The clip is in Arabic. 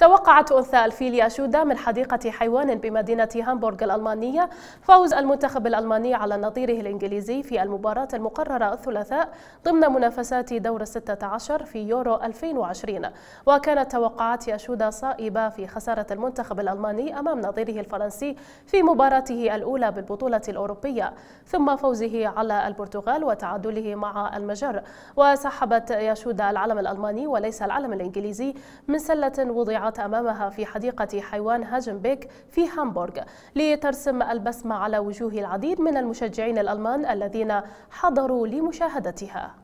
توقعت أنثى الفيل ياشودا من حديقة حيوان بمدينة هامبورغ الألمانية فوز المنتخب الألماني على نظيره الإنجليزي في المباراة المقررة الثلاثاء ضمن منافسات دور 16 في يورو 2020 وكانت توقعات ياشودا صائبة في خسارة المنتخب الألماني أمام نظيره الفرنسي في مباراته الأولى بالبطولة الأوروبية ثم فوزه على البرتغال وتعادله مع المجر وسحبت ياشودا العلم الألماني وليس العلم الإنجليزي من سلة وضعت أجرت أمامها في حديقة حيوان هاجنبيك في هامبورغ لترسم البسمة على وجوه العديد من المشجعين الألمان الذين حضروا لمشاهدتها